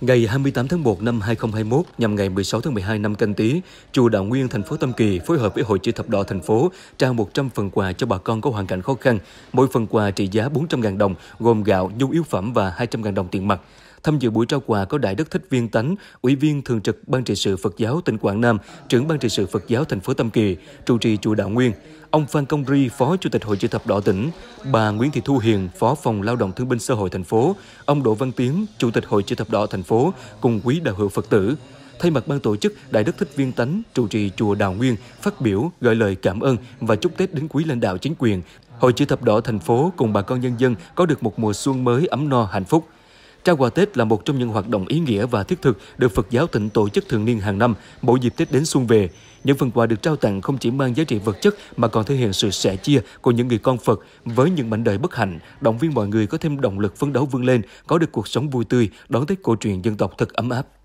Ngày 28 tháng 1 năm 2021 nhằm ngày 16 tháng 12 năm canh tí, chùa Đạo Nguyên thành phố tâm Kỳ phối hợp với Hội chữ thập đỏ thành phố trao 100 phần quà cho bà con có hoàn cảnh khó khăn. Mỗi phần quà trị giá 400.000 đồng gồm gạo, nhu yếu phẩm và 200.000 đồng tiền mặt. Tham dự buổi trao quà có Đại Đức Thích Viên Tánh, Ủy viên Thường trực Ban trị sự Phật giáo tỉnh Quảng Nam, trưởng Ban trị sự Phật giáo thành phố Tam Kỳ, trụ trì chùa Đạo Nguyên, ông Phan Công Ri, Phó Chủ tịch Hội Chữ thập đỏ tỉnh, bà Nguyễn Thị Thu Hiền, Phó phòng Lao động Thương binh Xã hội thành phố, ông Đỗ Văn Tiến, Chủ tịch Hội Chữ thập đỏ thành phố cùng quý đạo hữu Phật tử. Thay mặt ban tổ chức, Đại đức Thích Viên Tánh, trụ trì chùa Đào Nguyên phát biểu gửi lời cảm ơn và chúc Tết đến quý lãnh đạo chính quyền, Hội Chữ thập đỏ thành phố cùng bà con nhân dân có được một mùa xuân mới ấm no hạnh phúc. Trao quà Tết là một trong những hoạt động ý nghĩa và thiết thực được Phật giáo tỉnh tổ chức thường niên hàng năm, mỗi dịp Tết đến xuân về. Những phần quà được trao tặng không chỉ mang giá trị vật chất mà còn thể hiện sự sẻ chia của những người con Phật với những mảnh đời bất hạnh, động viên mọi người có thêm động lực phấn đấu vươn lên, có được cuộc sống vui tươi, đón Tết cổ truyền dân tộc thật ấm áp.